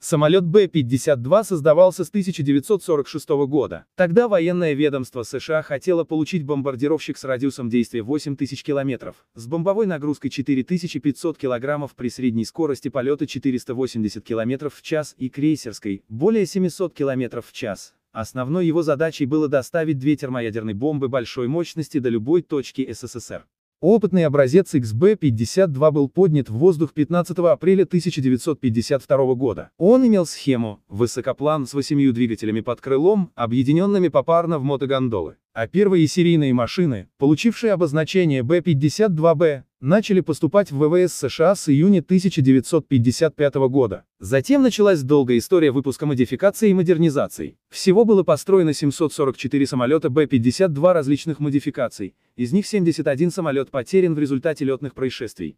Самолет Б-52 создавался с 1946 года. Тогда военное ведомство США хотело получить бомбардировщик с радиусом действия 8000 километров, с бомбовой нагрузкой 4500 килограммов при средней скорости полета 480 километров в час и крейсерской – более 700 километров в час. Основной его задачей было доставить две термоядерные бомбы большой мощности до любой точки СССР. Опытный образец XB-52 был поднят в воздух 15 апреля 1952 года. Он имел схему, высокоплан с восемью двигателями под крылом, объединенными попарно в мотогондолы. А первые серийные машины, получившие обозначение B-52B, начали поступать в ВВС США с июня 1955 года. Затем началась долгая история выпуска модификаций и модернизаций. Всего было построено 744 самолета Б-52 различных модификаций, из них 71 самолет потерян в результате летных происшествий.